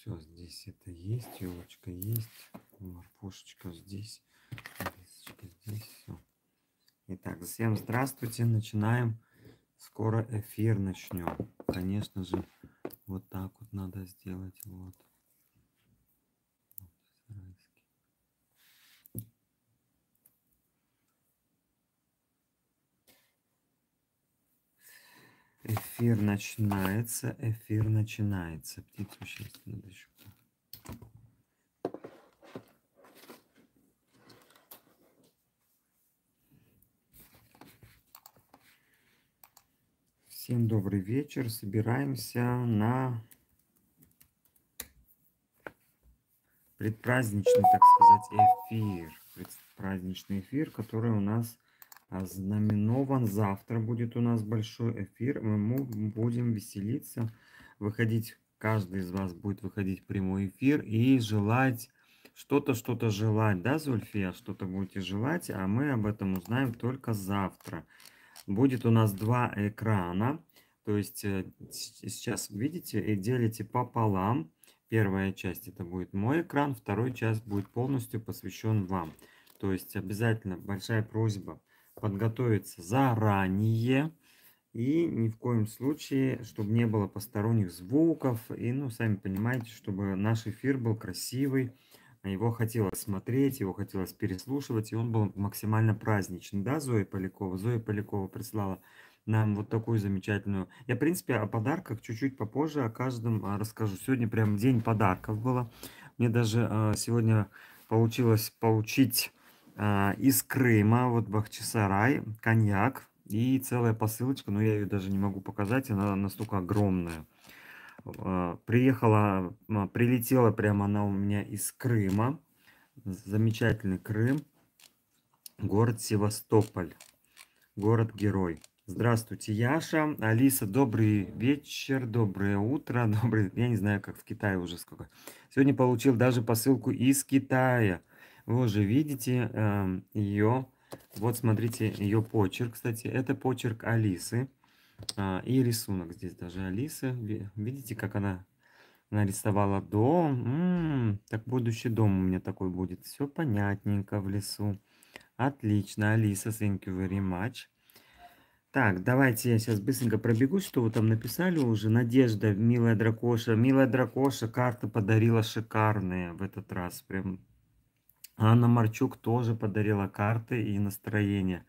все здесь это есть елочка есть морпошечка здесь лисочка здесь все итак всем здравствуйте начинаем скоро эфир начнем конечно же вот так вот надо сделать вот Эфир начинается, эфир начинается. Птицу сейчас надо еще. Всем добрый вечер. Собираемся на предпраздничный, так сказать, эфир. Предпраздничный эфир, который у нас ознаменован. Завтра будет у нас большой эфир. Мы будем веселиться, выходить, каждый из вас будет выходить в прямой эфир и желать что-то, что-то желать, да, Зульфия, что-то будете желать, а мы об этом узнаем только завтра. Будет у нас два экрана, то есть э, сейчас видите и делите пополам. Первая часть это будет мой экран, вторая часть будет полностью посвящен вам. То есть обязательно большая просьба – подготовиться заранее. И ни в коем случае, чтобы не было посторонних звуков. И, ну, сами понимаете, чтобы наш эфир был красивый. А его хотелось смотреть, его хотелось переслушивать. И он был максимально праздничный. Да, Зоя Полякова? Зоя Полякова прислала нам вот такую замечательную. Я, в принципе, о подарках чуть-чуть попозже, о каждом а, расскажу. Сегодня прям день подарков было. Мне даже а, сегодня получилось получить а, из Крыма, вот Бахчисарай, коньяк и целая посылочка, но я ее даже не могу показать, она настолько огромная. А, приехала, а, прилетела прямо она у меня из Крыма, замечательный Крым, город Севастополь, город-герой. Здравствуйте, Яша. Алиса, добрый вечер, доброе утро, добрый... Я не знаю, как в Китае уже сколько. Сегодня получил даже посылку из Китая – вы уже видите э, эм, ее, вот смотрите, ее почерк, кстати, это почерк Алисы. Э, и рисунок здесь даже Алисы. Видите, как она нарисовала дом? М -м, так будущий дом у меня такой будет. Все понятненько в лесу. Отлично, Алиса, thank you very much. Так, давайте я сейчас быстренько пробегусь, что вы там написали уже. Надежда, милая дракоша. Милая дракоша, карта подарила шикарные в этот раз. Прям Анна Марчук тоже подарила карты и настроение.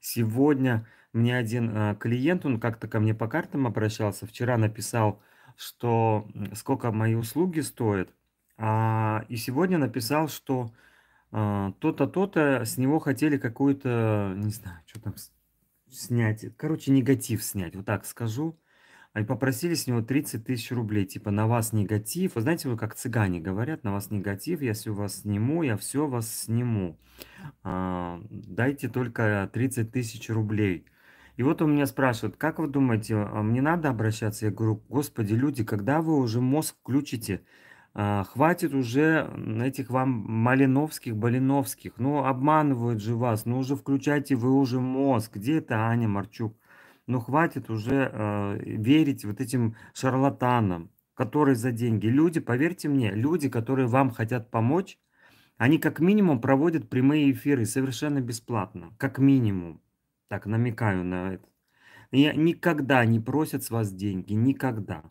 Сегодня мне один а, клиент, он как-то ко мне по картам обращался, вчера написал, что сколько мои услуги стоят, а, и сегодня написал, что а, то-то, то-то с него хотели какую-то, не знаю, что там, снять, короче, негатив снять, вот так скажу. Они попросили с него 30 тысяч рублей, типа на вас негатив. Вы знаете, вы как цыгане говорят, на вас негатив, я все вас сниму, я все вас сниму. А, дайте только 30 тысяч рублей. И вот он меня спрашивает, как вы думаете, а, мне надо обращаться? Я говорю, господи, люди, когда вы уже мозг включите? А, хватит уже этих вам Малиновских, Балиновских. Ну, обманывают же вас, ну уже включайте вы уже мозг. Где это Аня Марчук? но ну, хватит уже э, верить вот этим шарлатанам, которые за деньги. Люди, поверьте мне, люди, которые вам хотят помочь, они как минимум проводят прямые эфиры совершенно бесплатно, как минимум. Так, намекаю на это. И никогда не просят с вас деньги, никогда.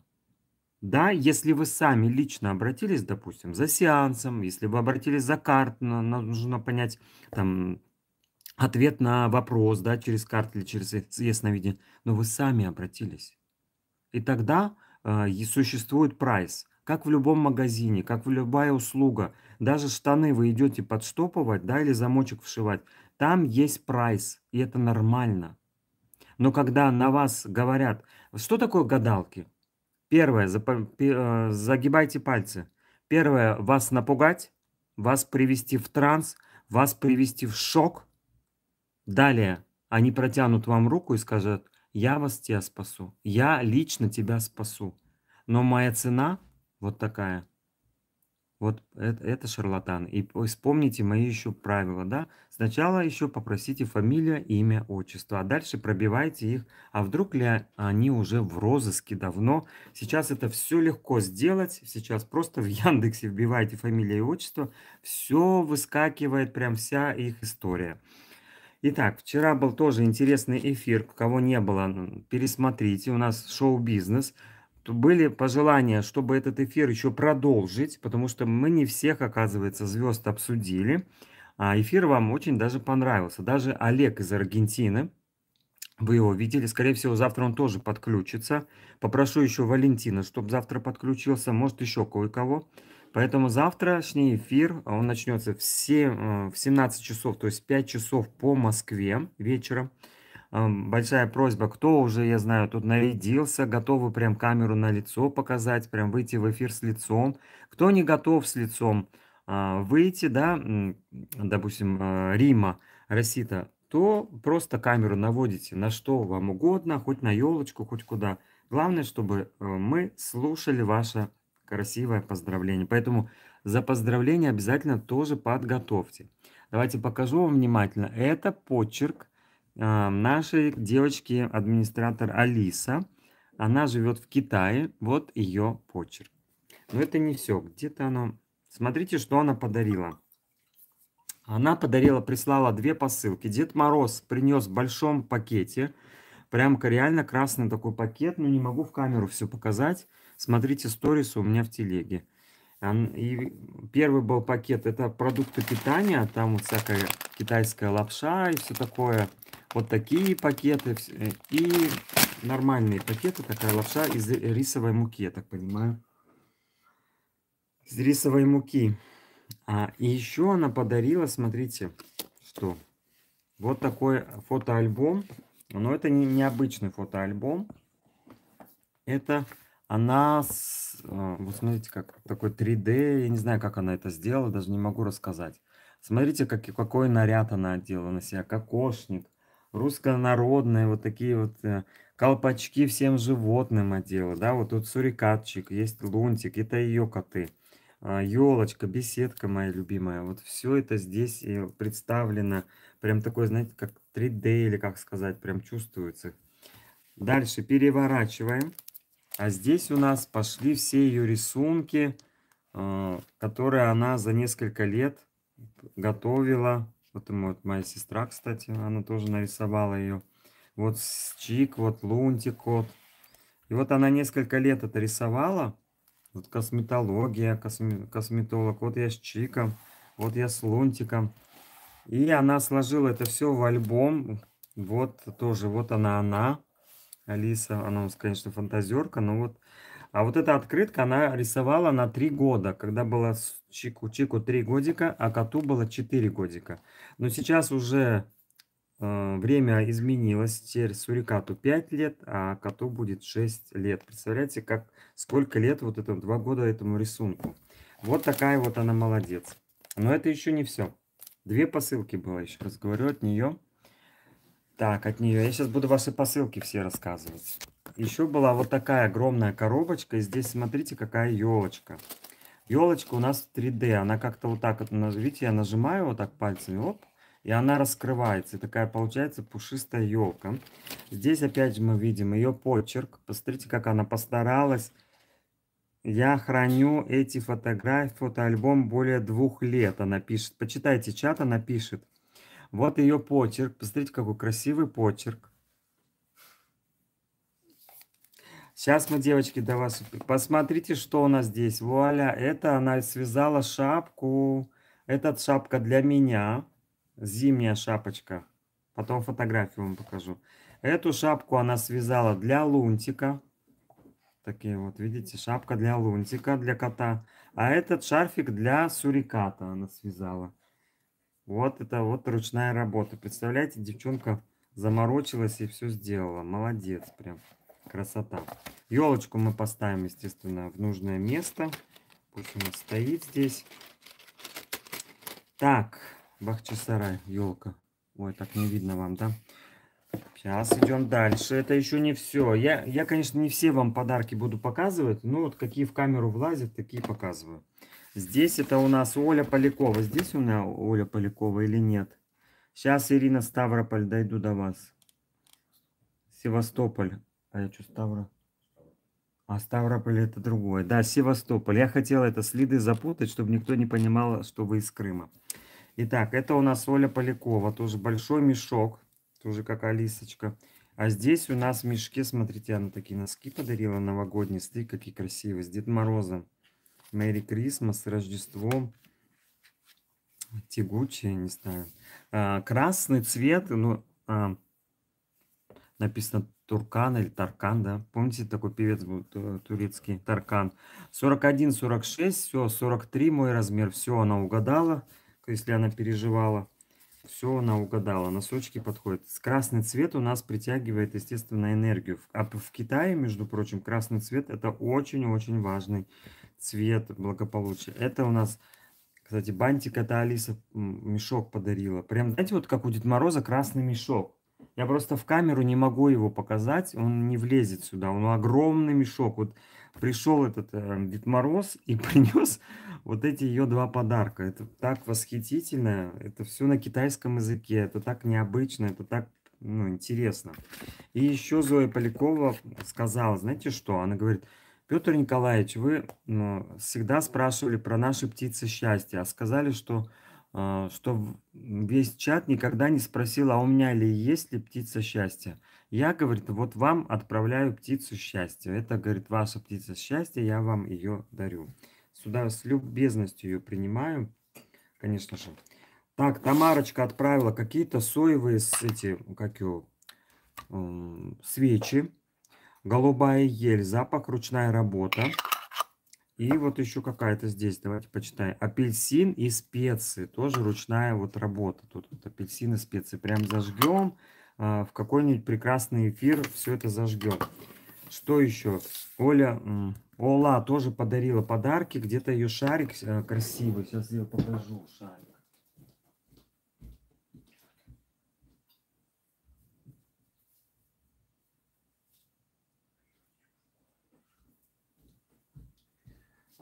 Да, если вы сами лично обратились, допустим, за сеансом, если вы обратились за карт, нужно понять, там, ответ на вопрос, да, через карты или через ясновидение, но вы сами обратились. И тогда э, существует прайс. Как в любом магазине, как в любая услуга, даже штаны вы идете подштопывать, да, или замочек вшивать, там есть прайс, и это нормально. Но когда на вас говорят, что такое гадалки? Первое, э, загибайте пальцы. Первое, вас напугать, вас привести в транс, вас привести в шок – Далее они протянут вам руку и скажут, я вас тебя спасу, я лично тебя спасу, но моя цена вот такая. Вот это, это шарлатан. И вспомните мои еще правила, да? Сначала еще попросите фамилия, имя, отчество, а дальше пробивайте их. А вдруг ли они уже в розыске давно? Сейчас это все легко сделать. Сейчас просто в Яндексе вбивайте фамилия и отчество. Все выскакивает, прям вся их история. Итак, вчера был тоже интересный эфир, кого не было, ну, пересмотрите, у нас шоу-бизнес. Были пожелания, чтобы этот эфир еще продолжить, потому что мы не всех, оказывается, звезд обсудили. А эфир вам очень даже понравился. Даже Олег из Аргентины, вы его видели. Скорее всего, завтра он тоже подключится. Попрошу еще Валентина, чтобы завтра подключился. Может, еще кое-кого. Поэтому завтрашний эфир, а, он начнется в, 7, а, в 17 часов, то есть 5 часов по Москве вечером. А, большая просьба, кто уже, я знаю, тут нарядился, готовы прям камеру на лицо показать, прям выйти в эфир с лицом. Кто не готов с лицом выйти, да, допустим, Рима, Росита, то просто камеру наводите на что вам угодно, хоть на елочку, хоть куда. Главное, чтобы мы слушали ваше Красивое поздравление. Поэтому за поздравление обязательно тоже подготовьте. Давайте покажу вам внимательно. Это почерк а, нашей девочки администратор Алиса. Она живет в Китае. Вот ее почерк. Но это не все. Где-то она... Смотрите, что она подарила. Она подарила, прислала две посылки. Дед Мороз принес в большом пакете. Прям реально красный такой пакет. Но ну, не могу в камеру все показать. Смотрите сторис у меня в телеге. И первый был пакет, это продукты питания, там вот всякая китайская лапша и все такое. Вот такие пакеты э, и нормальные пакеты, такая лапша из рисовой муки, я так понимаю. Из рисовой муки. А, и еще она подарила, смотрите, что. Вот такой фотоальбом. Но это не необычный фотоальбом. Это она, с, э, вот смотрите, как такой 3D, я не знаю, как она это сделала, даже не могу рассказать. Смотрите, как, какой наряд она одела на себя, кокошник, русско вот такие вот э, колпачки всем животным одела, да, вот тут сурикатчик, есть лунтик, это ее коты. Елочка, а, беседка моя любимая, вот все это здесь и э, представлено, прям такое, знаете, как 3D или как сказать, прям чувствуется. Дальше переворачиваем. А здесь у нас пошли все ее рисунки, э, которые она за несколько лет готовила. Вот, вот моя сестра, кстати, она тоже нарисовала ее. Вот Чик, вот Лунтик, кот. И вот она несколько лет это рисовала. Вот косметология, косме, косметолог. Вот я с Чиком, вот я с Лунтиком. И она сложила это все в альбом. Вот тоже, вот она, она. Алиса, она у нас, конечно, фантазерка, но вот... А вот эта открытка, она рисовала на три года, когда было Чику, Чику три годика, а коту было четыре годика. Но сейчас уже э, время изменилось. Теперь сурикату пять лет, а коту будет шесть лет. Представляете, как, сколько лет вот этому два года этому рисунку. Вот такая вот она молодец. Но это еще не все. Две посылки было, еще раз говорю, от нее. Так, от нее. Я сейчас буду ваши посылки все рассказывать. Еще была вот такая огромная коробочка. И здесь смотрите, какая елочка. Елочка у нас 3D. Она как-то вот так вот, видите, я нажимаю вот так пальцами, оп, и она раскрывается. И такая получается пушистая елка. Здесь опять же мы видим ее почерк. Посмотрите, как она постаралась. Я храню эти фотографии, фотоальбом более двух лет, она пишет. Почитайте чат, она пишет. Вот ее почерк. Посмотрите, какой красивый почерк. Сейчас мы, девочки, до вас... Посмотрите, что у нас здесь. Вуаля, это она связала шапку. Этот шапка для меня. Зимняя шапочка. Потом фотографию вам покажу. Эту шапку она связала для лунтика. Такие вот, видите, шапка для лунтика, для кота. А этот шарфик для суриката она связала. Вот это вот ручная работа. Представляете, девчонка заморочилась и все сделала. Молодец прям. Красота. Елочку мы поставим, естественно, в нужное место. Пусть она стоит здесь. Так, бахчисарай, елка. Ой, так не видно вам, да? Сейчас идем дальше. Это еще не все. Я, я, конечно, не все вам подарки буду показывать, но вот какие в камеру влазят, такие показываю. Здесь это у нас Оля Полякова. Здесь у меня Оля Полякова или нет? Сейчас, Ирина Ставрополь, дойду до вас. Севастополь. А я что, Ставрополь? А Ставрополь это другое. Да, Севастополь. Я хотела это следы запутать, чтобы никто не понимал, что вы из Крыма. Итак, это у нас Оля Полякова. Тоже большой мешок. Тоже как Алисочка. А здесь у нас в мешке, смотрите, она такие носки подарила новогодние. Смотри, какие красивые. С Дед Морозом. Мэри Крисмас, Рождество, тягучее, не знаю. А, красный цвет, ну, а, написано Туркан или Таркан, да? Помните, такой певец был турецкий, Таркан. 41, 46, все, 43 мой размер, все, она угадала, если она переживала. Все она угадала, носочки подходят. Красный цвет у нас притягивает, естественно, энергию. А в Китае, между прочим, красный цвет – это очень-очень важный цвет благополучия. Это у нас, кстати, бантик, это Алиса мешок подарила. Прям, знаете, вот как у Дед Мороза красный мешок. Я просто в камеру не могу его показать, он не влезет сюда, он огромный мешок. Вот пришел этот э, Дед Мороз и принес вот эти ее два подарка. Это так восхитительно, это все на китайском языке, это так необычно, это так ну, интересно. И еще Зоя Полякова сказала, знаете что, она говорит, Петр Николаевич, вы всегда спрашивали про наши птицы счастья, а сказали, что, э, что весь чат никогда не спросил, а у меня ли есть ли птица счастья. Я, говорит, вот вам отправляю птицу счастья. Это, говорит, ваша птица счастья, я вам ее дарю. Сюда с любезностью ее принимаю, конечно же. Так, Тамарочка отправила какие-то соевые с эти, как его, свечи. Голубая ель, запах, ручная работа. И вот еще какая-то здесь, давайте почитаем. Апельсин и специи, тоже ручная вот работа. Тут вот апельсин и специи. Прям зажгем, а, в какой-нибудь прекрасный эфир все это зажгем. Что еще? Оля, Ола тоже подарила подарки, где-то ее шарик а, красивый. Сейчас я покажу шарик.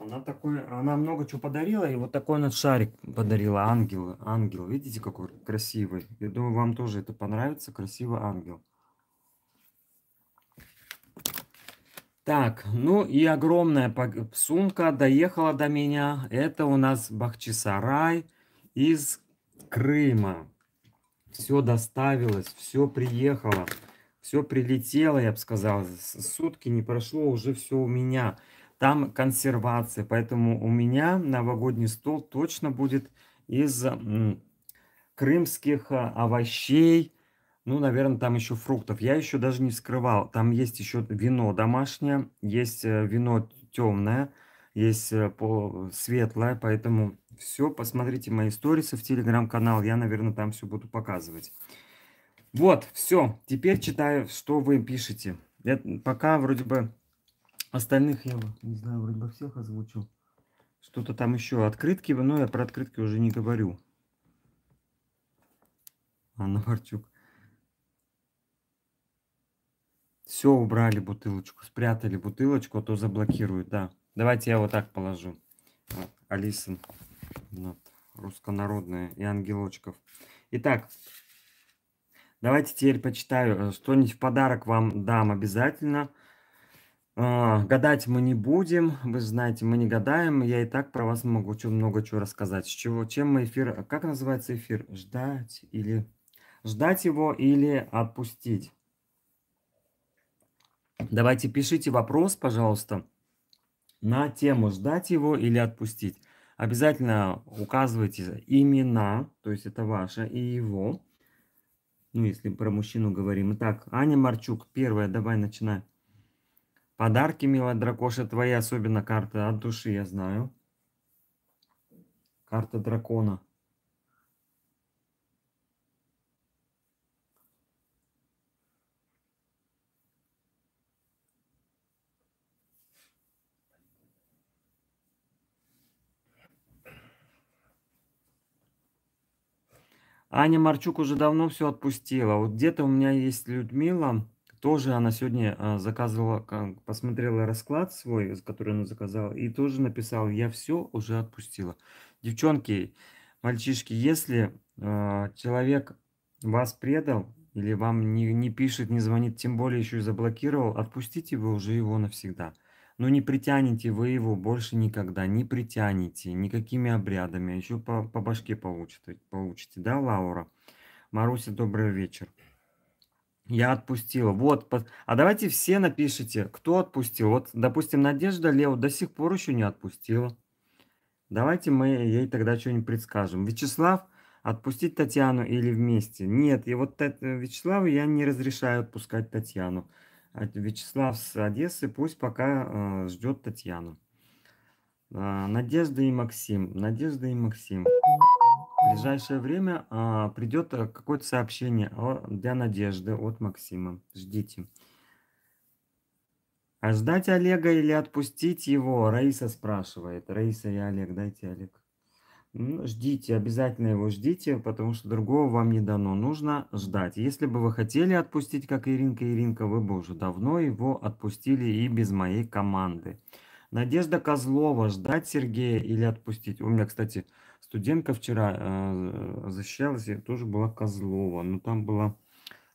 Она такой, она много чего подарила, и вот такой она шарик подарила, ангел, ангел, видите, какой красивый. Я думаю, вам тоже это понравится, красивый ангел. Так, ну и огромная сумка доехала до меня. Это у нас Бахчисарай из Крыма. Все доставилось, все приехало, все прилетело, я бы сказал. Сутки не прошло, уже все у меня там консервация. Поэтому у меня новогодний стол точно будет из крымских э, овощей, ну, наверное, там еще фруктов. Я еще даже не вскрывал. Там есть еще вино домашнее, есть э, вино темное, есть э, светлое, поэтому все, посмотрите мои сторисы в телеграм-канал, я, наверное, там все буду показывать. Вот, все, теперь читаю, что вы пишете. Я пока вроде бы Остальных я, не знаю, вроде бы всех озвучил. Что-то там еще открытки, но я про открытки уже не говорю. Анна Варчук. Все, убрали бутылочку, спрятали бутылочку, а то заблокируют, да. Давайте я вот так положу. Вот, Алиса, вот, руссконародная и ангелочков. Итак, давайте теперь почитаю. Э, что-нибудь в подарок вам дам обязательно. А, гадать мы не будем, вы знаете, мы не гадаем, я и так про вас могу чё, много чего рассказать. С чего, чем мы эфир, как называется эфир? Ждать или... Ждать его или отпустить? Давайте пишите вопрос, пожалуйста, на тему «Ждать его или отпустить?». Обязательно указывайте имена, то есть это ваше и его. Ну, если про мужчину говорим. Итак, Аня Марчук, первая, давай начинай. Подарки, милая дракоша, твои, особенно карты от души, я знаю. Карта дракона. Аня Марчук уже давно все отпустила. Вот где-то у меня есть Людмила, тоже она сегодня а, заказывала, посмотрела расклад свой, который она заказала, и тоже написала, я все уже отпустила. Девчонки, мальчишки, если а, человек вас предал, или вам не, не пишет, не звонит, тем более еще и заблокировал, отпустите вы уже его навсегда. Но не притянете вы его больше никогда, не притянете никакими обрядами, а еще по, по башке получите, получите, да, Лаура? Маруся, добрый вечер. Я отпустила. Вот. А давайте все напишите, кто отпустил. Вот, допустим, Надежда Лео до сих пор еще не отпустила. Давайте мы ей тогда что-нибудь предскажем. Вячеслав, отпустить Татьяну или вместе? Нет, и вот Тат- э, Вячеславу я не разрешаю отпускать Татьяну. А Вячеслав с Одессы пусть пока э, ждет Татьяну. А, Надежда и Максим. Надежда и Максим. В ближайшее время а, придет э, какое-то сообщение о, для Надежды от Максима. Ждите. А ждать Олега или отпустить его? Раиса спрашивает. Раиса и Олег, дайте Олег. Ну, ждите, обязательно его ждите, потому что другого вам не дано. Нужно ждать. Если бы вы хотели отпустить, как Иринка, Иринка, вы бы уже давно его отпустили и без моей команды. Надежда Козлова, ждать Сергея или отпустить? У меня, кстати, Студентка вчера э, защищалась, я тоже была Козлова, но там была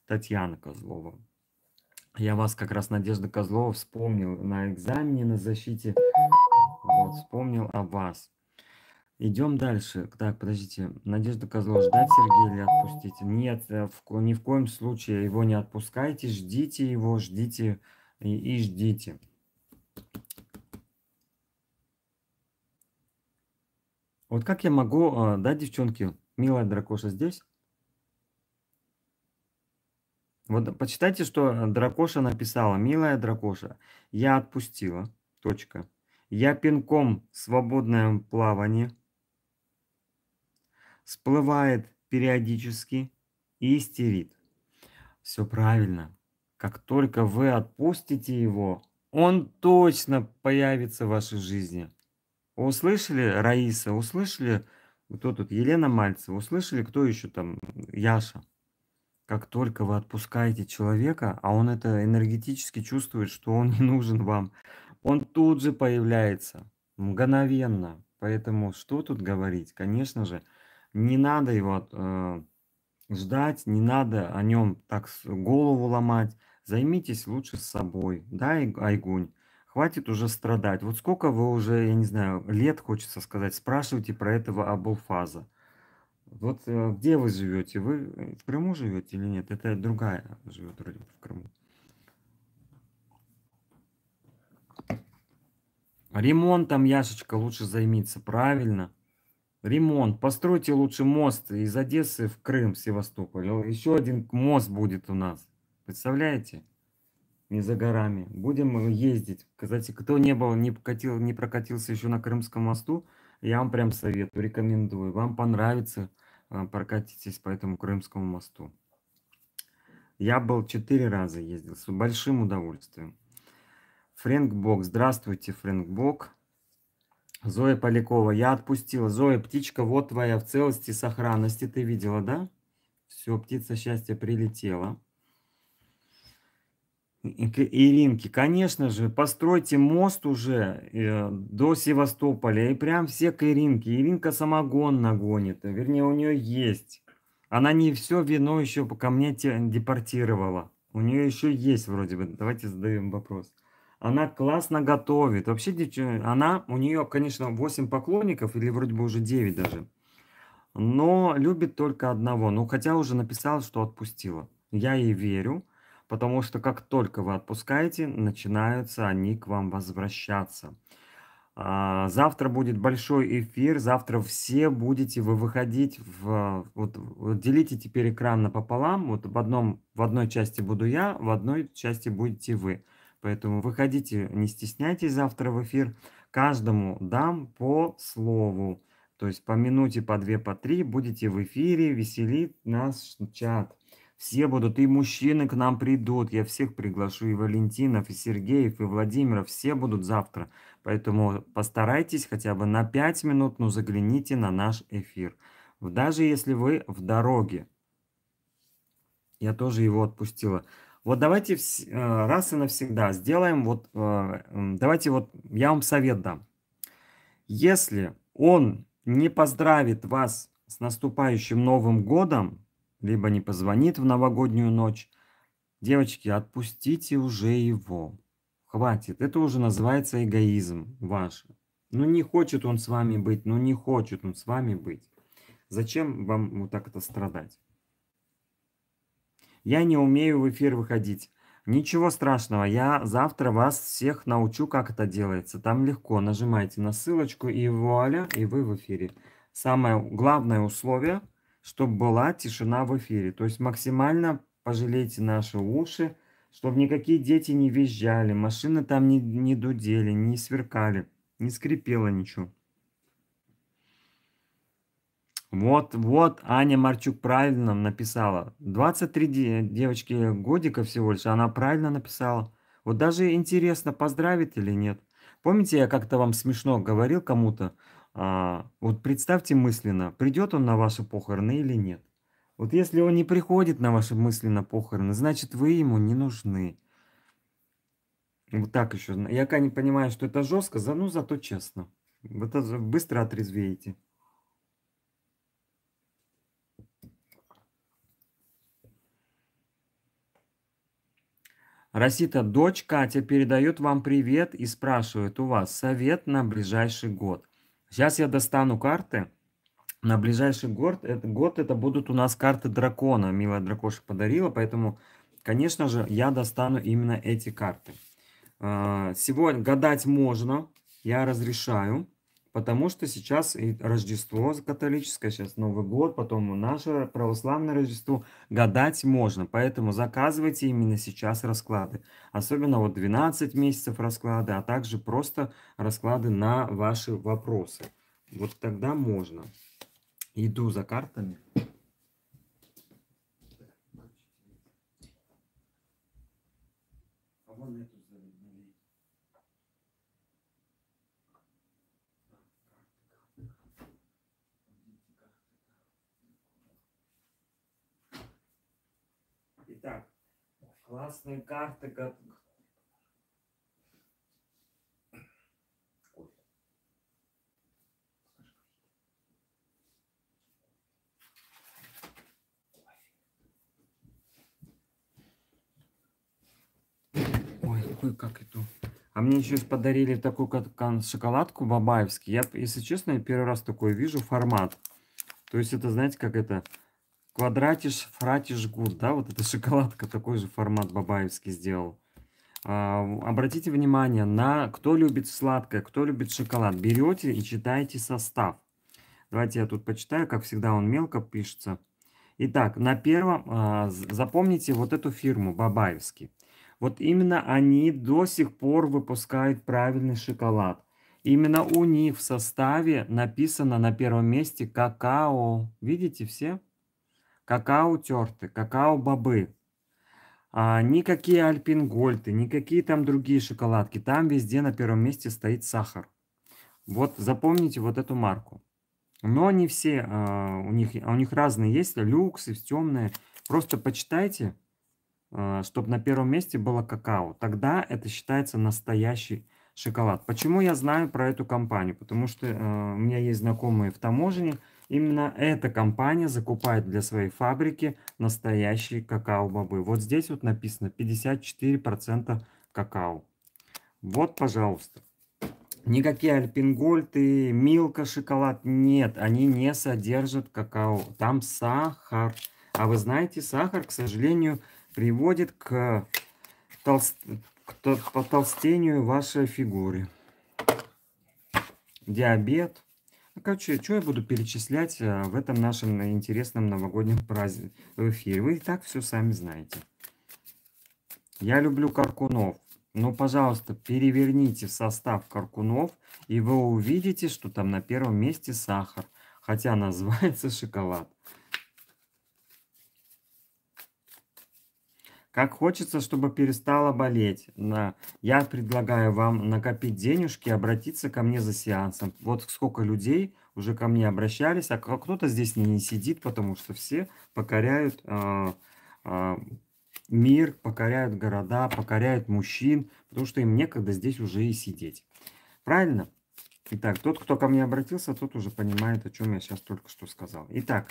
Татьяна Козлова. Я вас как раз, Надежда Козлова, вспомнил на экзамене, на защите. Вот, вспомнил о вас. Идем дальше. Так, подождите. Надежда Козлова, ждать Сергея или отпустить? Нет, э, в, ни в коем случае его не отпускайте, ждите его, ждите и, и ждите. Вот как я могу, а, да, девчонки, милая дракоша здесь? Вот почитайте, что а, дракоша написала. Милая дракоша, я отпустила. Точка. Я пинком свободное плавание. Сплывает периодически и истерит. Все правильно. Как только вы отпустите его, он точно появится в вашей жизни. Услышали Раиса, услышали, кто тут, Елена Мальцева, услышали, кто еще там, Яша. Как только вы отпускаете человека, а он это энергетически чувствует, что он не нужен вам, он тут же появляется, мгновенно. Поэтому что тут говорить? Конечно же, не надо его э, ждать, не надо о нем так голову ломать. Займитесь лучше с собой, да, Айгунь? Хватит уже страдать. Вот сколько вы уже, я не знаю, лет, хочется сказать, спрашиваете про этого Абулфаза. Вот э, где вы живете? Вы э, в Крыму живете или нет? Это другая живет вроде в Крыму. Ремонтом, Яшечка, лучше займиться, правильно? Ремонт. Постройте лучше мост из Одессы в Крым, Севастополь. Еще один мост будет у нас. Представляете? не за горами. Будем ездить. Кстати, кто не был, не, покатил, не прокатился еще на Крымском мосту, я вам прям советую, рекомендую. Вам понравится, а, прокатитесь по этому Крымскому мосту. Я был четыре раза ездил, с большим удовольствием. Фрэнк Бок, здравствуйте, Фрэнк Бок. Зоя Полякова, я отпустила. Зоя, птичка, вот твоя в целости и сохранности, ты видела, да? Все, птица счастья прилетела. Иринки, конечно же, постройте мост уже э, до Севастополя, и прям все к Иринке. Иринка самогон нагонит, э, вернее, у нее есть. Она не все вино еще ко мне депортировала. У нее еще есть вроде бы. Давайте задаем вопрос. Она классно готовит. Вообще, э, она, у нее, конечно, 8 поклонников, или вроде бы уже 9 даже. Но любит только одного. Ну, хотя уже написала, что отпустила. Я ей верю потому что как только вы отпускаете, начинаются они к вам возвращаться. А, завтра будет большой эфир, завтра все будете вы выходить в... Вот, вот делите теперь экран пополам. вот в, одном, в одной части буду я, в одной части будете вы. Поэтому выходите, не стесняйтесь завтра в эфир. Каждому дам по слову. То есть по минуте, по две, по три будете в эфире, веселит нас чат. Все будут, и мужчины к нам придут. Я всех приглашу, и Валентинов, и Сергеев, и Владимиров. Все будут завтра. Поэтому постарайтесь хотя бы на 5 минут, но ну, загляните на наш эфир. Даже если вы в дороге. Я тоже его отпустила. Вот давайте э, раз и навсегда сделаем вот... Э, давайте вот я вам совет дам. Если он не поздравит вас с наступающим Новым Годом, либо не позвонит в новогоднюю ночь. Девочки, отпустите уже его. Хватит, это уже называется эгоизм ваш. Ну не хочет он с вами быть, ну не хочет он с вами быть. Зачем вам вот так это страдать? Я не умею в эфир выходить. Ничего страшного, я завтра вас всех научу, как это делается. Там легко, нажимаете на ссылочку и вуаля, и вы в эфире. Самое главное условие – чтобы была тишина в эфире. То есть максимально пожалейте наши уши, чтобы никакие дети не визжали, машины там не, не дудели, не сверкали, не скрипело ничего. Вот, вот, Аня Марчук правильно написала. 23 девочки годика всего лишь, она правильно написала. Вот даже интересно, поздравить или нет. Помните, я как-то вам смешно говорил кому-то, а, вот представьте мысленно, придет он на ваши похороны или нет. Вот если он не приходит на ваши мысленно похороны, значит вы ему не нужны. Вот так еще. Я пока не понимаю, что это жестко, за, ну зато честно. Вы это быстро отрезвеете. Расита, дочь Катя передает вам привет и спрашивает у вас совет на ближайший год. Сейчас я достану карты. На ближайший год это, год это будут у нас карты дракона. Милая дракоша подарила, поэтому, конечно же, я достану именно эти карты. Э, сегодня гадать можно, я разрешаю. Потому что сейчас и Рождество католическое, сейчас Новый год, потом наше православное Рождество. Гадать можно, поэтому заказывайте именно сейчас расклады. Особенно вот 12 месяцев расклады, а также просто расклады на ваши вопросы. Вот тогда можно. Иду за картами. А вон это. Классные карты. Ой, какой как иду. А мне еще подарили такую шоколадку бабаевский. Я, если честно, первый раз такое вижу формат. То есть это, знаете, как это Квадратиш, фратиш, гуд, да, вот эта шоколадка такой же формат бабаевский сделал. А, обратите внимание на, кто любит сладкое, кто любит шоколад, берете и читаете состав. Давайте я тут почитаю, как всегда он мелко пишется. Итак, на первом, а, запомните вот эту фирму, Бабаевский. Вот именно они до сих пор выпускают правильный шоколад. Именно у них в составе написано на первом месте какао. Видите все? какао терты, какао бобы, а, никакие альпингольты, никакие там другие шоколадки. Там везде на первом месте стоит сахар. Вот запомните вот эту марку. Но не все, а, у, них, а у них разные есть, люксы, темные. Просто почитайте, а, чтобы на первом месте было какао. Тогда это считается настоящий шоколад. Почему я знаю про эту компанию? Потому что а, у меня есть знакомые в таможне, Именно эта компания закупает для своей фабрики настоящие какао-бобы. Вот здесь вот написано 54% какао. Вот, пожалуйста. Никакие альпингольты, милка, шоколад, нет, они не содержат какао. Там сахар. А вы знаете, сахар, к сожалению, приводит к, толст... к потолстению вашей фигуры. Диабет, а Короче, что я буду перечислять э, в этом нашем интересном новогоднем празднике в эфире? Вы и так все сами знаете. Я люблю каркунов. Но, ну, пожалуйста, переверните состав каркунов, и вы увидите, что там на первом месте сахар. Хотя называется шоколад. Как хочется, чтобы перестала болеть. На... Я предлагаю вам накопить денежки, обратиться ко мне за сеансом. Вот сколько людей уже ко мне обращались, а кто-то здесь не сидит, потому что все покоряют э, э, мир, покоряют города, покоряют мужчин, потому что им некогда здесь уже и сидеть. Правильно? Итак, тот, кто ко мне обратился, тот уже понимает, о чем я сейчас только что сказал. Итак,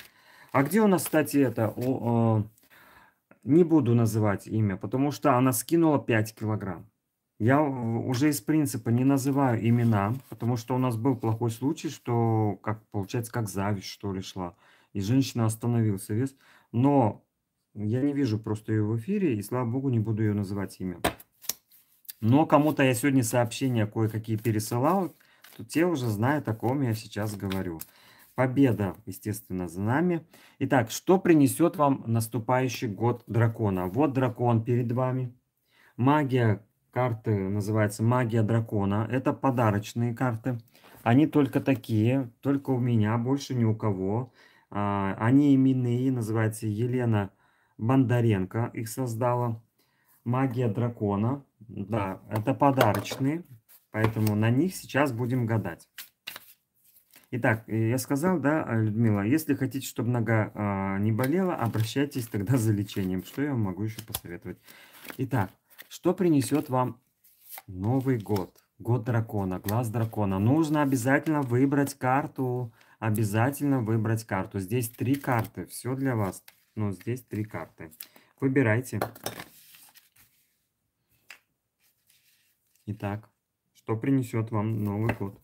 а где у нас, кстати, это... О, о, не буду называть имя, потому что она скинула 5 килограмм. Я уже из принципа не называю имена, потому что у нас был плохой случай, что, как получается, как зависть, что ли, шла. И женщина остановился вес. Но я не вижу просто ее в эфире, и, слава богу, не буду ее называть имя. Но кому-то я сегодня сообщения кое-какие пересылал, то те уже знают, о ком я сейчас говорю. Победа, естественно, за нами. Итак, что принесет вам наступающий год дракона? Вот дракон перед вами. Магия карты называется «Магия дракона». Это подарочные карты. Они только такие, только у меня, больше ни у кого. А, они именные, называется Елена Бондаренко их создала. «Магия дракона». Да, это подарочные, поэтому на них сейчас будем гадать. Итак, э, я сказал, да, а, Людмила, если хотите, чтобы нога э, не болела, обращайтесь тогда за лечением. Что я вам могу еще посоветовать? Итак, что принесет вам Новый год? Год дракона, глаз дракона. Нужно обязательно выбрать карту. Обязательно выбрать карту. Здесь три карты. Все для вас. Но здесь три карты. Выбирайте. Итак, что принесет вам Новый год?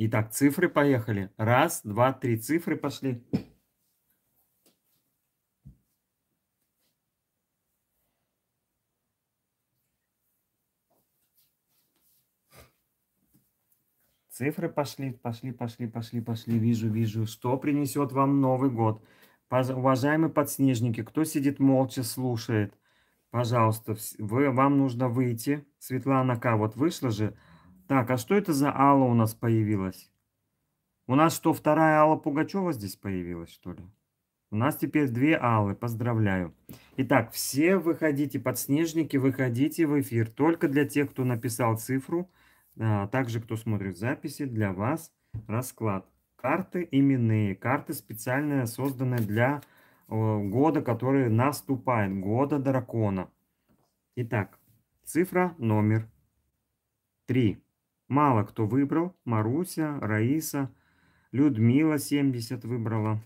Итак, цифры поехали. Раз, два, три цифры пошли. Цифры пошли, пошли, пошли, пошли, пошли. Вижу, вижу. Что принесет вам Новый год? Уважаемые подснежники, кто сидит молча, слушает, пожалуйста, вы, вам нужно выйти. Светлана К. вот вышла же. Так, а что это за Алла у нас появилась? У нас что, вторая Алла Пугачева здесь появилась, что ли? У нас теперь две Аллы, поздравляю. Итак, все выходите, подснежники, выходите в эфир. Только для тех, кто написал цифру, а также кто смотрит записи, для вас расклад. Карты именные, карты специально созданные для года, который наступает, года дракона. Итак, цифра номер три. Мало кто выбрал. Маруся, Раиса, Людмила 70 выбрала.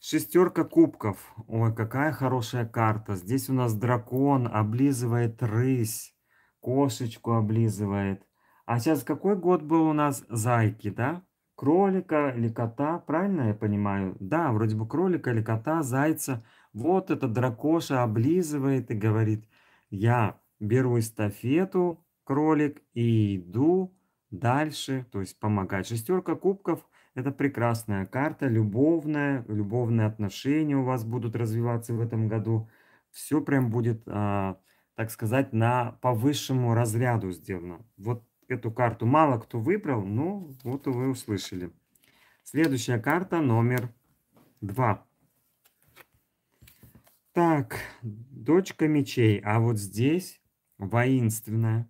Шестерка кубков. Ой, какая хорошая карта. Здесь у нас дракон облизывает рысь, кошечку облизывает. А сейчас какой год был у нас зайки, да? Кролика или кота, правильно я понимаю? Да, вроде бы кролика или кота, зайца. Вот этот дракоша облизывает и говорит, я беру эстафету, кролик и иду дальше, то есть помогать. Шестерка кубков – это прекрасная карта, любовная, любовные отношения у вас будут развиваться в этом году. Все прям будет, а, так сказать, на по разряду сделано. Вот эту карту мало кто выбрал, но вот вы услышали. Следующая карта номер два. Так, дочка мечей, а вот здесь воинственная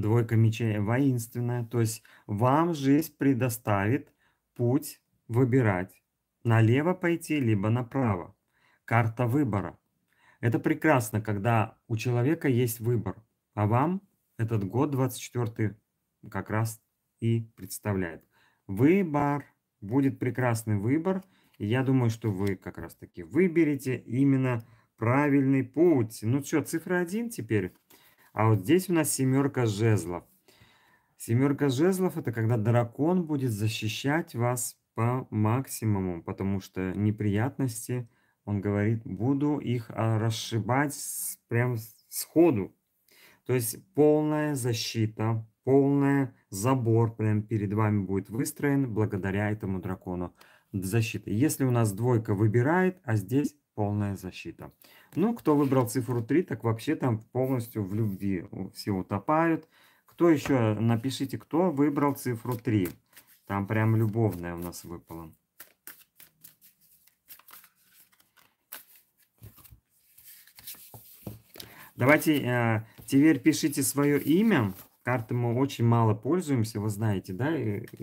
двойка мечей воинственная. То есть вам жизнь предоставит путь выбирать, налево пойти, либо направо. Карта выбора. Это прекрасно, когда у человека есть выбор, а вам этот год 24 как раз и представляет. Выбор. Будет прекрасный выбор. И я думаю, что вы как раз таки выберете именно правильный путь. Ну что, цифра 1 теперь а вот здесь у нас семерка жезлов. Семерка жезлов это когда дракон будет защищать вас по максимуму, потому что неприятности, он говорит, буду их а, расшибать прям сходу. То есть полная защита, полный забор прям перед вами будет выстроен благодаря этому дракону защиты. Если у нас двойка выбирает, а здесь полная защита. Ну, кто выбрал цифру 3, так вообще там полностью в любви все утопают. Кто еще? Напишите, кто выбрал цифру 3. Там прям любовная у нас выпала. Давайте э, теперь пишите свое имя. Карты мы очень мало пользуемся, вы знаете, да?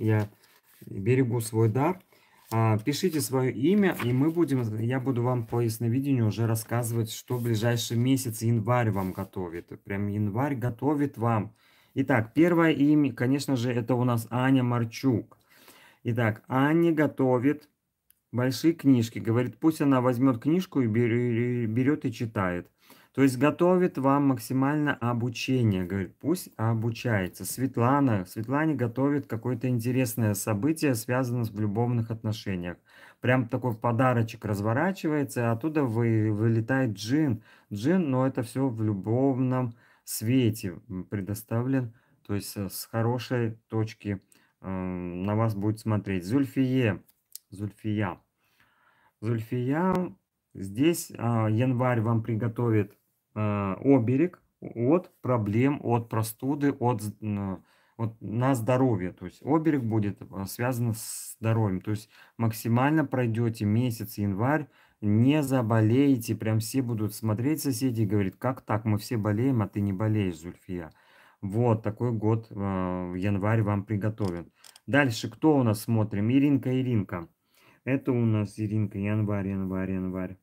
Я берегу свой дар. А, пишите свое имя, и мы будем, я буду вам по ясновидению уже рассказывать, что в ближайший месяц январь вам готовит. Прям январь готовит вам. Итак, первое имя, конечно же, это у нас Аня Марчук. Итак, Аня готовит большие книжки. Говорит, пусть она возьмет книжку и берет и читает. То есть готовит вам максимально обучение. Говорит, пусть обучается. Светлана, Светлане готовит какое-то интересное событие, связанное с в любовных отношениях. Прям такой подарочек разворачивается, и оттуда вы, вылетает джин. Джин, но это все в любовном свете предоставлен. То есть с хорошей точки э, на вас будет смотреть. Зульфие. Зульфия. Зульфия. Здесь э, январь вам приготовит Э, оберег от проблем, от простуды, от, от, на здоровье. То есть оберег будет э, связан с здоровьем. То есть максимально пройдете месяц, январь, не заболеете. Прям все будут смотреть соседи и говорить, как так, мы все болеем, а ты не болеешь, Зульфия. Вот такой год э, январь вам приготовит. Дальше кто у нас смотрим? Иринка, Иринка. Это у нас Иринка, январь, январь, январь.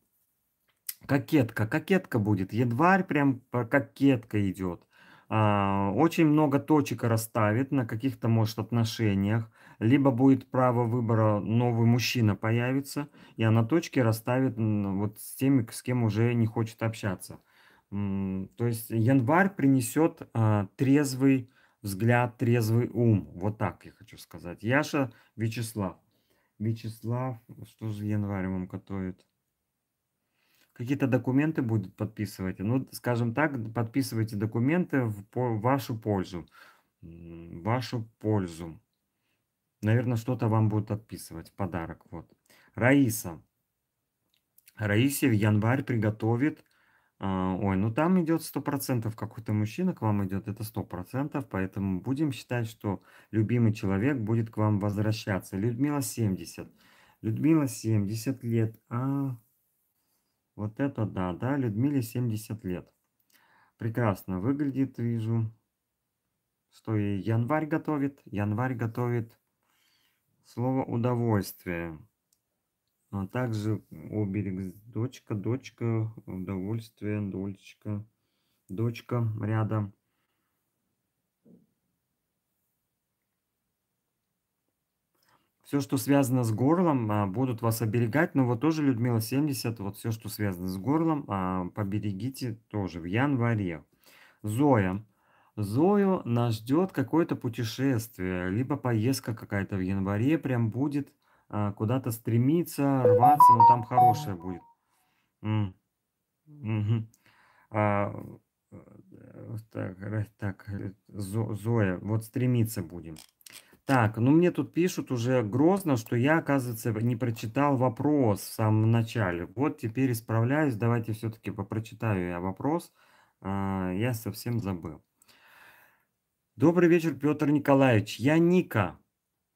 Кокетка, кокетка будет. Едварь прям кокетка идет. А, очень много точек расставит на каких-то, может, отношениях. Либо будет право выбора, новый мужчина появится, и она точки расставит вот с теми, с кем уже не хочет общаться. То есть январь принесет а, трезвый взгляд, трезвый ум. Вот так я хочу сказать. Яша Вячеслав. Вячеслав, что же январь вам готовит? какие-то документы будет подписывать. Ну, скажем так, подписывайте документы в вашу пользу. Вашу пользу. Наверное, что-то вам будут отписывать подарок. Вот. Раиса. Раисе в январь приготовит... А, ой, ну там идет 100%, какой-то мужчина к вам идет, это 100%, поэтому будем считать, что любимый человек будет к вам возвращаться. Людмила 70. Людмила 70 лет. А, вот это да, да, Людмиле 70 лет. Прекрасно выглядит, вижу. Что и январь готовит? Январь готовит слово «удовольствие». А также оберег дочка, дочка, удовольствие, дольчика, дочка рядом. все, что связано с горлом, а, будут вас оберегать. Но ну, вот тоже Людмила 70, вот все, что связано с горлом, а, поберегите тоже в январе. Зоя. Зою нас ждет какое-то путешествие, либо поездка какая-то в январе, прям будет а, куда-то стремиться, рваться, но ну, там хорошее будет. Э, э, так, э, так, Зоя, вот стремиться будем. Так, ну мне тут пишут уже грозно, что я, оказывается, не прочитал вопрос в самом начале. Вот теперь исправляюсь, давайте все-таки попрочитаю я вопрос. А, я совсем забыл. Добрый вечер, Петр Николаевич. Я Ника.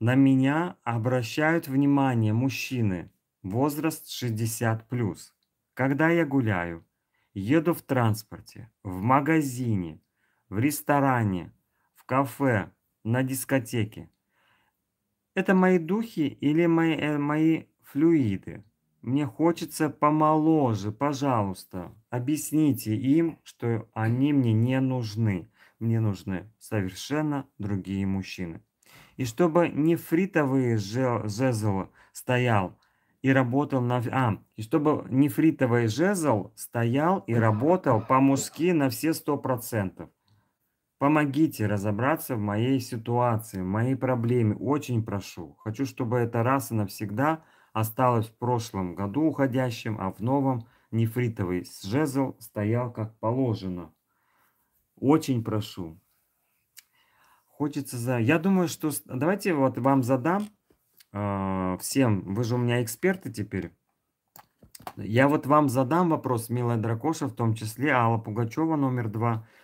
На меня обращают внимание мужчины. Возраст 60 плюс. Когда я гуляю, еду в транспорте, в магазине, в ресторане, в кафе, на дискотеке. Это мои духи или мои, э, мои флюиды? Мне хочется помоложе, пожалуйста. Объясните им, что они мне не нужны. Мне нужны совершенно другие мужчины. И чтобы нефритовый жезл стоял и работал на... А, и чтобы нефритовый жезл стоял и работал по-мужски на все сто процентов. Помогите разобраться в моей ситуации, в моей проблеме. Очень прошу. Хочу, чтобы это раз и навсегда осталось в прошлом году уходящем, а в новом нефритовый жезл стоял как положено. Очень прошу. Хочется за... Я думаю, что... Давайте вот вам задам э, всем. Вы же у меня эксперты теперь. Я вот вам задам вопрос, милая Дракоша, в том числе Алла Пугачева номер два –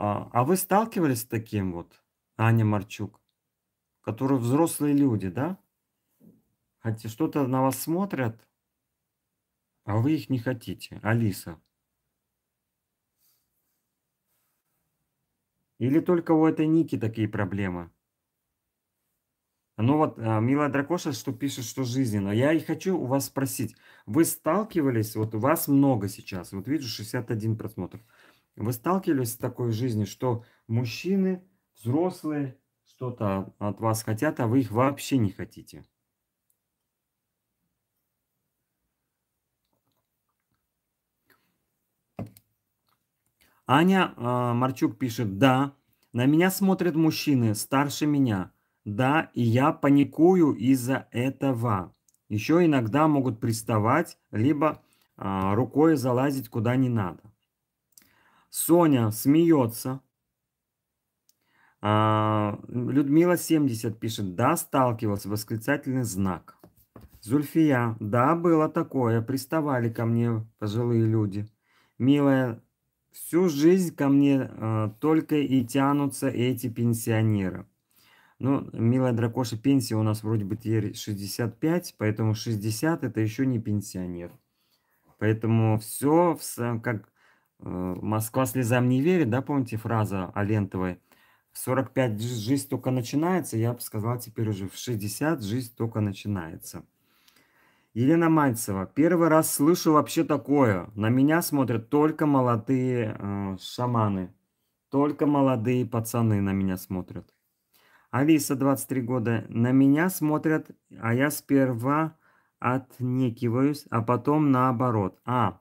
а, а, вы сталкивались с таким вот, Аня Марчук, которые взрослые люди, да? Хотя что-то на вас смотрят, а вы их не хотите, Алиса. Или только у этой Ники такие проблемы? Ну вот, а, Мила Дракоша, что пишет, что жизненно. Я и хочу у вас спросить. Вы сталкивались, вот у вас много сейчас, вот вижу 61 просмотр. Вы сталкивались с такой жизнью, что мужчины, взрослые, что-то от вас хотят, а вы их вообще не хотите? Аня э, Марчук пишет, да, на меня смотрят мужчины старше меня, да, и я паникую из-за этого. Еще иногда могут приставать, либо э, рукой залазить куда не надо. Соня смеется. А, Людмила 70 пишет, да, сталкивался, восклицательный знак. Зульфия, да, было такое, приставали ко мне пожилые люди. Милая, всю жизнь ко мне а, только и тянутся эти пенсионеры. Ну, милая дракоша, пенсия у нас вроде бы теперь 65, поэтому 60 это еще не пенсионер. Поэтому все, как Э, Москва слезам не верит, да, помните фраза Алентовой? В 45 жизнь только начинается, я бы сказала теперь уже в 60 жизнь только начинается. Елена Мальцева. Первый раз слышу вообще такое. На меня смотрят только молодые э, шаманы. Только молодые пацаны на меня смотрят. Алиса, 23 года. На меня смотрят, а я сперва отнекиваюсь, а потом наоборот. А,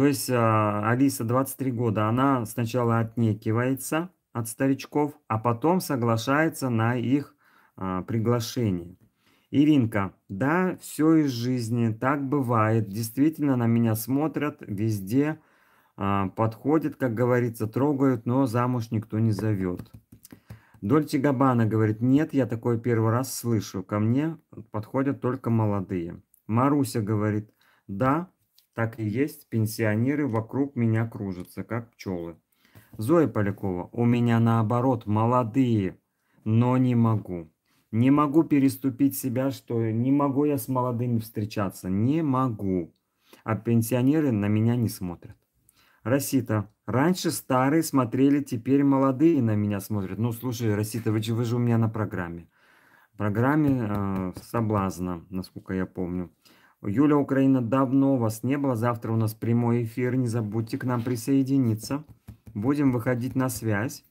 то есть а, Алиса 23 года, она сначала отнекивается от старичков, а потом соглашается на их а, приглашение. Иринка, да, все из жизни, так бывает. Действительно, на меня смотрят везде, а, подходят, как говорится, трогают, но замуж никто не зовет. Дольче Габана говорит, нет, я такое первый раз слышу, ко мне подходят только молодые. Маруся говорит, да, так и есть, пенсионеры вокруг меня кружатся, как пчелы. Зоя Полякова, у меня наоборот, молодые, но не могу. Не могу переступить себя, что не могу я с молодыми встречаться, не могу. А пенсионеры на меня не смотрят. Расита, раньше старые смотрели, теперь молодые на меня смотрят. Ну, слушай, Расита, вы же, вы же у меня на программе. Программе э, соблазна, насколько я помню. Юля Украина, давно вас не было. Завтра у нас прямой эфир. Не забудьте к нам присоединиться. Будем выходить на связь.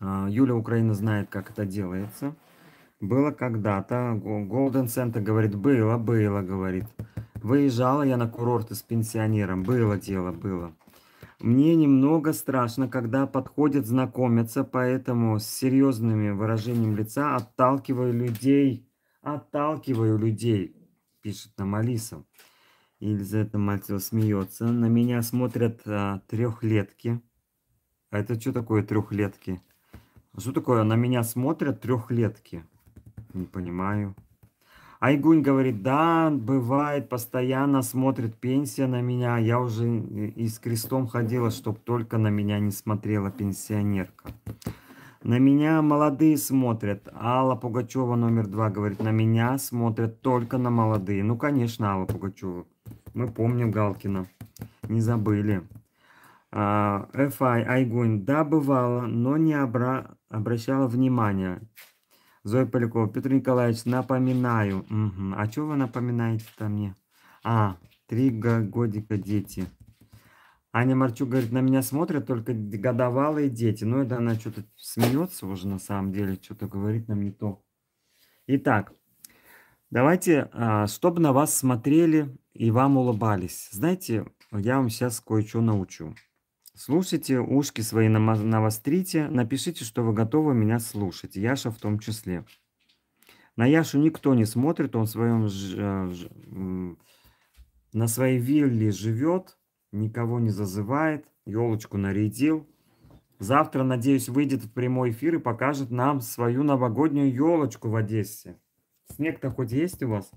А, Юля Украина знает, как это делается. Было когда-то. Golden Center говорит, было, было, говорит. Выезжала я на курорты с пенсионером. Было дело, было. Мне немного страшно, когда подходят знакомиться, поэтому с серьезными выражением лица отталкиваю людей. Отталкиваю людей пишет нам Алиса. Елизавета Мальцева смеется. На меня смотрят а, трехлетки. А это что такое трехлетки? А что такое на меня смотрят трехлетки? Не понимаю. Айгунь говорит, да, бывает, постоянно смотрит пенсия на меня. Я уже и с крестом ходила, чтобы только на меня не смотрела пенсионерка. На меня молодые смотрят. Алла Пугачева номер два говорит, на меня смотрят только на молодые. Ну, конечно, Алла Пугачева. Мы помним Галкина. Не забыли. А, FI Айгунь. Да, бывало, но не обра... обращала внимания. Зоя Полякова. Петр Николаевич, напоминаю. Угу. А что вы напоминаете-то мне? А, три годика дети. Аня Марчук говорит, на меня смотрят только годовалые дети. Ну, это она что-то смеется уже на самом деле, что-то говорит нам не то. Итак, давайте, а, чтобы на вас смотрели и вам улыбались. Знаете, я вам сейчас кое-что научу. Слушайте, ушки свои навострите, напишите, что вы готовы меня слушать, Яша в том числе. На Яшу никто не смотрит, он в своем, э, на своей вилле живет, никого не зазывает, елочку нарядил. Завтра, надеюсь, выйдет в прямой эфир и покажет нам свою новогоднюю елочку в Одессе. Снег-то хоть есть у вас?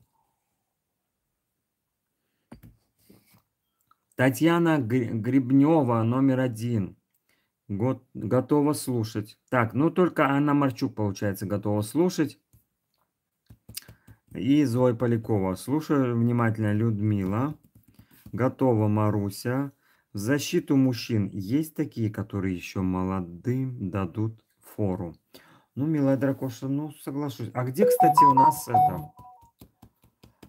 Татьяна Гребнева, номер один. Год, готова слушать. Так, ну только Анна Марчук, получается, готова слушать. И Зоя Полякова. Слушаю внимательно, Людмила. Готова, Маруся. В защиту мужчин есть такие, которые еще молодым дадут фору. Ну, милая дракоша, ну, соглашусь. А где, кстати, у нас это,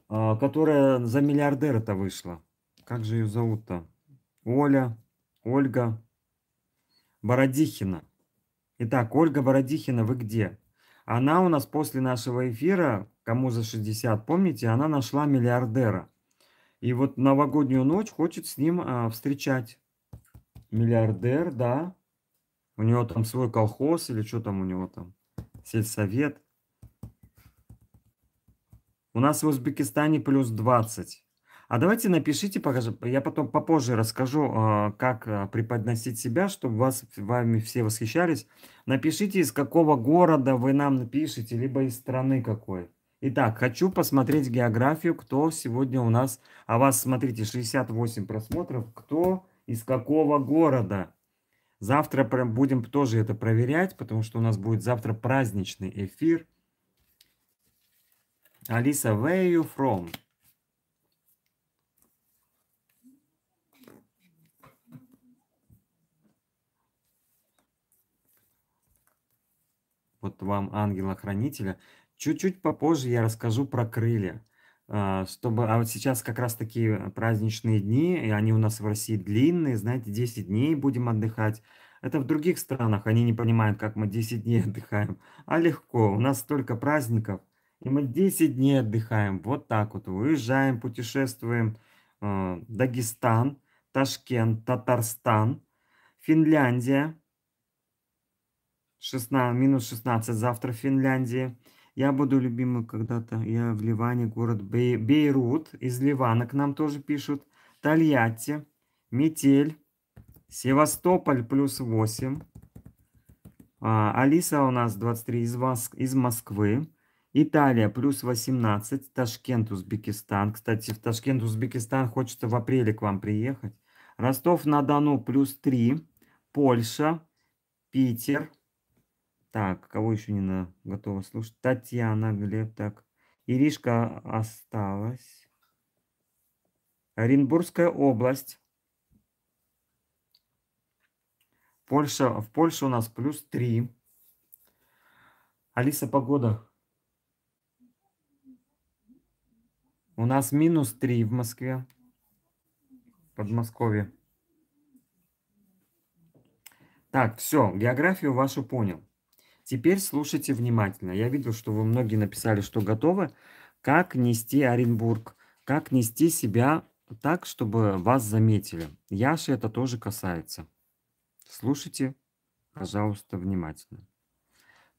а, которая за миллиардера-то вышла? Как же ее зовут-то? Оля, Ольга Бородихина. Итак, Ольга Бородихина, вы где? Она у нас после нашего эфира, кому за 60, помните, она нашла миллиардера. И вот новогоднюю ночь хочет с ним а, встречать миллиардер, да. У него там свой колхоз или что там у него там, сельсовет. У нас в Узбекистане плюс 20. А давайте напишите, покажу. я потом попозже расскажу, а, как а, преподносить себя, чтобы вас, вами все восхищались. Напишите, из какого города вы нам напишите, либо из страны какой. Итак, хочу посмотреть географию, кто сегодня у нас... А вас, смотрите, 68 просмотров. Кто из какого города? Завтра будем тоже это проверять, потому что у нас будет завтра праздничный эфир. Алиса, where are you from? Вот вам ангела-хранителя. Чуть-чуть попозже я расскажу про крылья. А, чтобы, а вот сейчас как раз такие э, праздничные дни, и они у нас в России длинные, знаете, 10 дней будем отдыхать. Это в других странах, они не понимают, как мы 10 дней отдыхаем. А легко, у нас столько праздников, и мы 10 дней отдыхаем. Вот так вот, выезжаем, путешествуем. А, Дагестан, Ташкент, Татарстан, Финляндия, 16, минус 16 завтра в Финляндии. Я буду любимый когда-то. Я в Ливане, город Бей, Бейрут. Из Ливана к нам тоже пишут. Тольятти, Метель, Севастополь плюс 8. А, Алиса у нас 23 из, из Москвы. Италия плюс 18. Ташкент, Узбекистан. Кстати, в Ташкент, Узбекистан хочется в апреле к вам приехать. Ростов-на-Дону плюс 3. Польша, Питер, так, кого еще не на... готова слушать? Татьяна, Глеб, так. Иришка а, осталась. Оренбургская область. Польша, в Польше у нас плюс 3. Алиса, погода. У нас минус 3 в Москве. Подмосковье. Так, все, географию вашу понял. Теперь слушайте внимательно. Я видел, что вы многие написали, что готовы. Как нести Оренбург? Как нести себя так, чтобы вас заметили? Яши это тоже касается. Слушайте, пожалуйста, внимательно.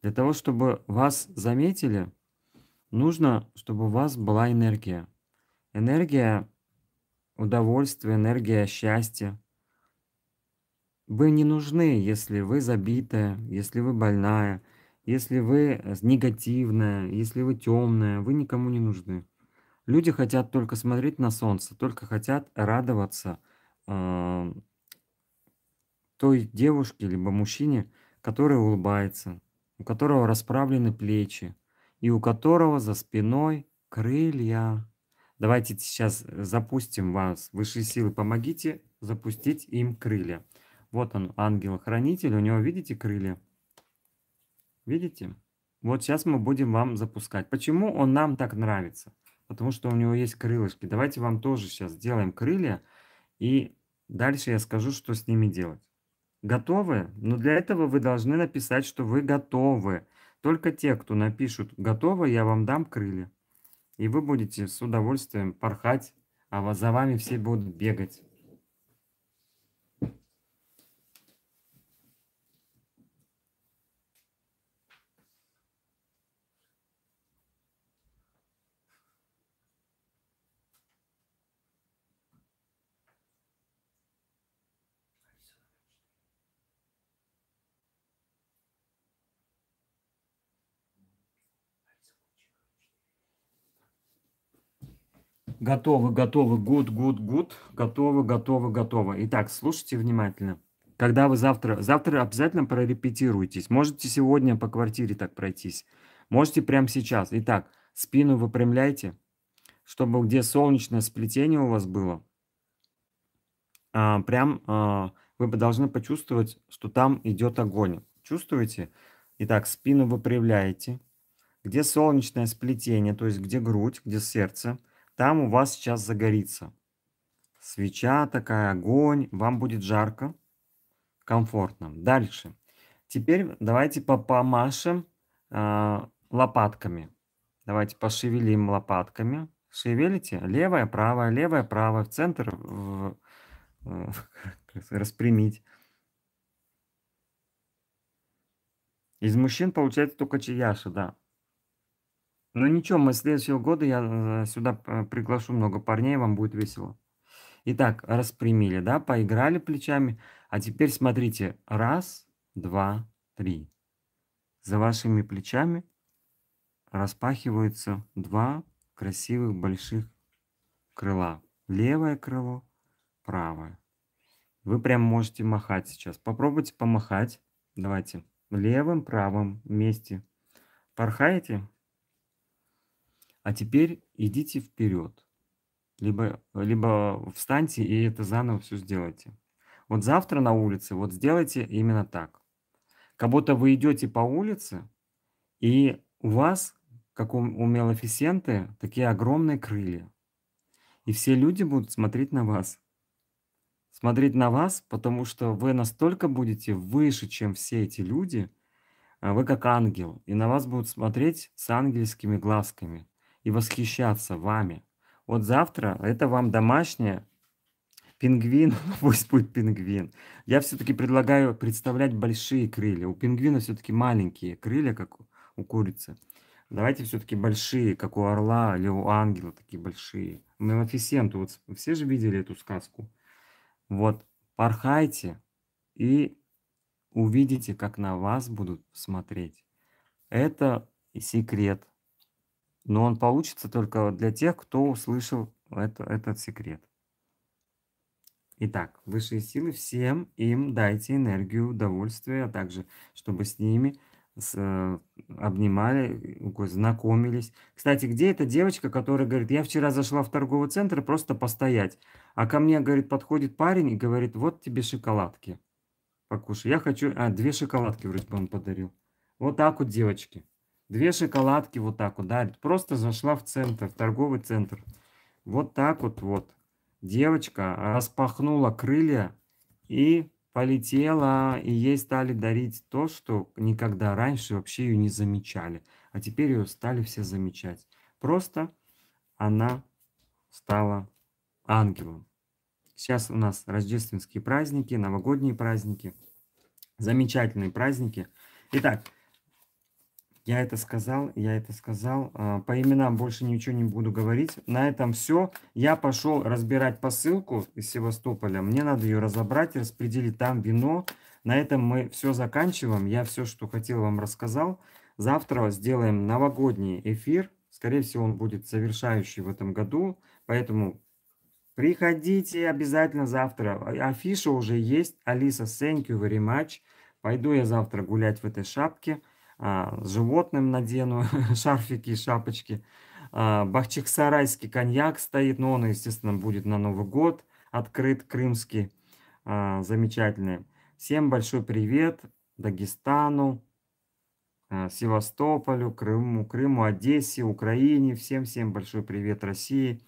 Для того, чтобы вас заметили, нужно, чтобы у вас была энергия. Энергия удовольствия, энергия счастья. Вы не нужны, если вы забитая, если вы больная, если вы э, негативная, если вы темная, вы никому не нужны. Люди хотят только смотреть на солнце, только хотят радоваться э, той девушке либо мужчине, который улыбается, у которого расправлены плечи и у которого за спиной крылья. Давайте сейчас э, запустим вас. Высшие силы, помогите запустить им крылья. Вот он, ангел-хранитель. У него, видите, крылья? Видите? Вот сейчас мы будем вам запускать. Почему он нам так нравится? Потому что у него есть крылышки. Давайте вам тоже сейчас сделаем крылья. И дальше я скажу, что с ними делать. Готовы? Но ну, для этого вы должны написать, что вы готовы. Только те, кто напишут «готовы», я вам дам крылья. И вы будете с удовольствием порхать, а за вами все будут бегать. Готово, готово, good, good, good. Готово, готово, готово. Итак, слушайте внимательно. Когда вы завтра... Завтра обязательно прорепетируйтесь. Можете сегодня по квартире так пройтись. Можете прямо сейчас. Итак, спину выпрямляйте, чтобы где солнечное сплетение у вас было, а, прям а, вы должны почувствовать, что там идет огонь. Чувствуете? Итак, спину выпрямляете. Где солнечное сплетение, то есть где грудь, где сердце – там у вас сейчас загорится свеча, такая огонь, вам будет жарко, комфортно. Дальше. Теперь давайте помашем э, лопатками. Давайте пошевелим лопатками. Шевелите левая, правая, левая, правая, в центр в, э, распрямить. Из мужчин получается только чаяша, да. Ну ничего, мы следующего года я э, сюда э, приглашу много парней, вам будет весело. Итак, распрямили, да, поиграли плечами. А теперь смотрите, раз, два, три. За вашими плечами распахиваются два красивых больших крыла. Левое крыло, правое. Вы прям можете махать сейчас. Попробуйте помахать. Давайте. Левым, правым вместе. Порхаете? А теперь идите вперед. Либо, либо встаньте и это заново все сделайте. Вот завтра на улице вот сделайте именно так. Как будто вы идете по улице, и у вас, как у, у Мелофисенты, такие огромные крылья. И все люди будут смотреть на вас. Смотреть на вас, потому что вы настолько будете выше, чем все эти люди, а вы как ангел, и на вас будут смотреть с ангельскими глазками – и восхищаться вами. Вот завтра это вам домашнее, пингвин, ну, пусть будет пингвин. Я все-таки предлагаю представлять большие крылья. У пингвина все-таки маленькие крылья, как у курицы. Давайте все-таки большие, как у орла или у ангела, такие большие. Мемофисенту, вот все же видели эту сказку. Вот, порхайте и увидите, как на вас будут смотреть. Это секрет но он получится только для тех, кто услышал это, этот секрет. Итак, высшие силы всем им дайте энергию удовольствия, а также чтобы с ними с, э, обнимали, знакомились. Кстати, где эта девочка, которая говорит, я вчера зашла в торговый центр просто постоять, а ко мне, говорит, подходит парень и говорит, вот тебе шоколадки, покушай. Я хочу, а, две шоколадки вроде бы он подарил. Вот так вот, девочки. Две шоколадки вот так вот, да, просто зашла в центр, в торговый центр. Вот так вот, вот. Девочка распахнула крылья и полетела, и ей стали дарить то, что никогда раньше вообще ее не замечали. А теперь ее стали все замечать. Просто она стала ангелом. Сейчас у нас рождественские праздники, новогодние праздники, замечательные праздники. Итак, я это сказал, я это сказал. А, по именам больше ничего не буду говорить. На этом все. Я пошел разбирать посылку из Севастополя. Мне надо ее разобрать, распределить там вино. На этом мы все заканчиваем. Я все, что хотел, вам рассказал. Завтра сделаем новогодний эфир. Скорее всего, он будет завершающий в этом году. Поэтому приходите обязательно завтра. А, афиша уже есть. Алиса, thank you very much. Пойду я завтра гулять в этой шапке. А, животным надену шарфики, и шапочки. А, бахчиксарайский коньяк стоит, но он, естественно, будет на Новый год открыт, крымский, а, замечательный. Всем большой привет Дагестану, Севастополю, Крыму, Крыму, Одессе, Украине. Всем-всем большой привет России,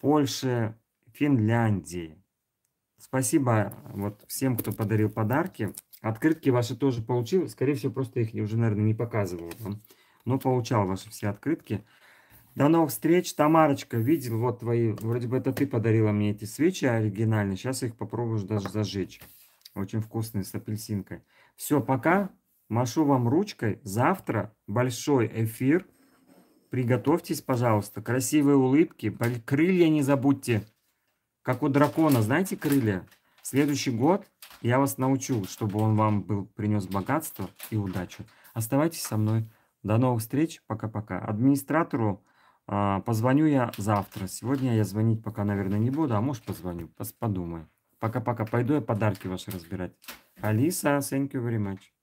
Польше, Финляндии. Спасибо вот всем, кто подарил подарки. Открытки ваши тоже получил. Скорее всего, просто их уже, наверное, не показывал вам. Но получал ваши все открытки. До новых встреч. Тамарочка, видел, вот твои, вроде бы это ты подарила мне эти свечи оригинальные. Сейчас их попробуешь даже зажечь. Очень вкусные, с апельсинкой. Все, пока. Машу вам ручкой. Завтра большой эфир. Приготовьтесь, пожалуйста. Красивые улыбки. Крылья не забудьте. Как у дракона, знаете, крылья? Следующий год я вас научу, чтобы он вам был, принес богатство и удачу. Оставайтесь со мной. До новых встреч. Пока-пока. Администратору э, позвоню я завтра. Сегодня я звонить пока, наверное, не буду, а может позвоню. подумаю. Пока-пока. Пойду я подарки ваши разбирать. Алиса, thank you very much.